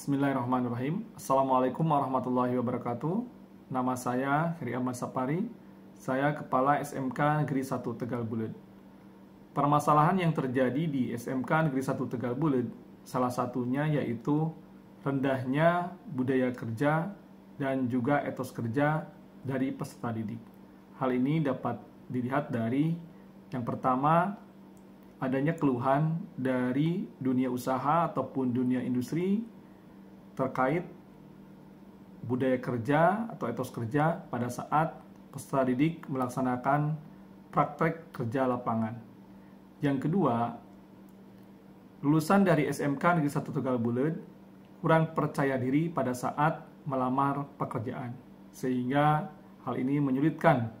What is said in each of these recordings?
Bismillahirrahmanirrahim. Assalamualaikum warahmatullahi wabarakatuh. Nama saya Heri Ahmad Sapari. Saya Kepala SMK Negeri 1 Tegal Bulut. Permasalahan yang terjadi di SMK Negeri 1 Tegal Bulut, salah satunya yaitu rendahnya budaya kerja dan juga etos kerja dari peserta didik. Hal ini dapat dilihat dari yang pertama adanya keluhan dari dunia usaha ataupun dunia industri terkait budaya kerja atau etos kerja pada saat peserta didik melaksanakan praktek kerja lapangan. Yang kedua, lulusan dari SMK Negeri 1 Tegal Bulut kurang percaya diri pada saat melamar pekerjaan, sehingga hal ini menyulitkan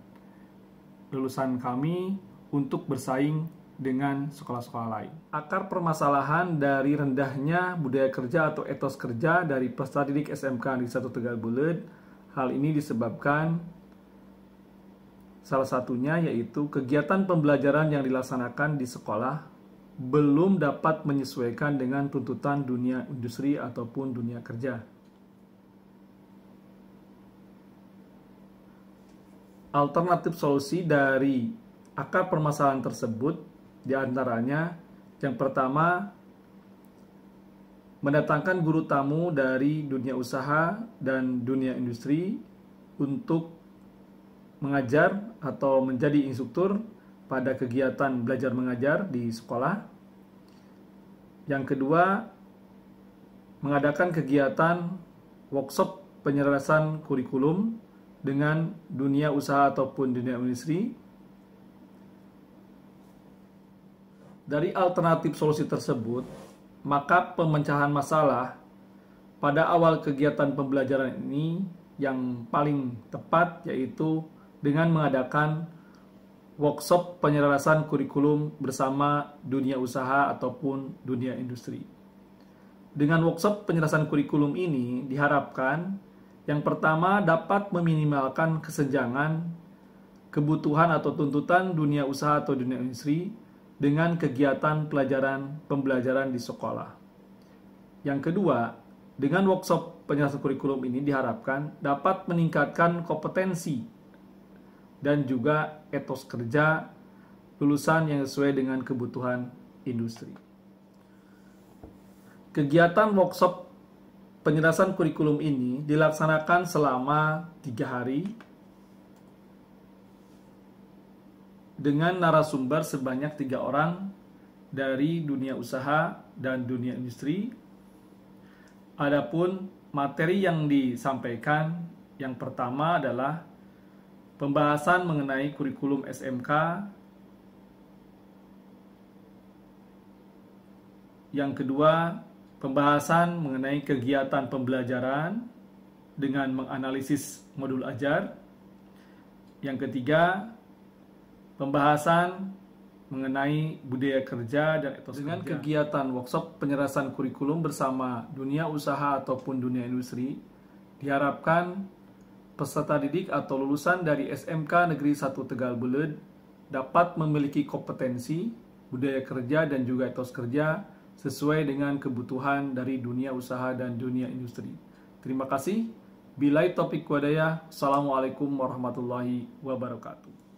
lulusan kami untuk bersaing dengan sekolah-sekolah lain. Akar permasalahan dari rendahnya budaya kerja atau etos kerja dari peserta didik SMK di satu Tegal Bulet, hal ini disebabkan salah satunya yaitu kegiatan pembelajaran yang dilaksanakan di sekolah belum dapat menyesuaikan dengan tuntutan dunia industri ataupun dunia kerja. Alternatif solusi dari akar permasalahan tersebut di antaranya, yang pertama, mendatangkan guru tamu dari dunia usaha dan dunia industri untuk mengajar atau menjadi instruktur pada kegiatan belajar mengajar di sekolah. Yang kedua, mengadakan kegiatan workshop penyerasan kurikulum dengan dunia usaha ataupun dunia industri Dari alternatif solusi tersebut, maka pemecahan masalah pada awal kegiatan pembelajaran ini yang paling tepat yaitu dengan mengadakan workshop penyelarasan kurikulum bersama dunia usaha ataupun dunia industri. Dengan workshop penyelarasan kurikulum ini diharapkan yang pertama dapat meminimalkan kesenjangan kebutuhan atau tuntutan dunia usaha atau dunia industri dengan kegiatan pelajaran pembelajaran di sekolah. Yang kedua, dengan workshop penyelesaian kurikulum ini diharapkan dapat meningkatkan kompetensi dan juga etos kerja lulusan yang sesuai dengan kebutuhan industri. Kegiatan workshop penjelasan kurikulum ini dilaksanakan selama tiga hari dengan narasumber sebanyak tiga orang dari dunia usaha dan dunia industri. Adapun materi yang disampaikan yang pertama adalah pembahasan mengenai kurikulum SMK. Yang kedua, pembahasan mengenai kegiatan pembelajaran dengan menganalisis modul ajar. Yang ketiga, pembahasan mengenai budaya kerja dan etos dengan kerja. kegiatan workshop penyerasan kurikulum bersama dunia usaha ataupun dunia industri diharapkan peserta didik atau lulusan dari SMK Negeri 1 Tegal Belud dapat memiliki kompetensi budaya kerja dan juga etos kerja sesuai dengan kebutuhan dari dunia usaha dan dunia industri. Terima kasih. Bilai topik wadaya. Assalamualaikum warahmatullahi wabarakatuh.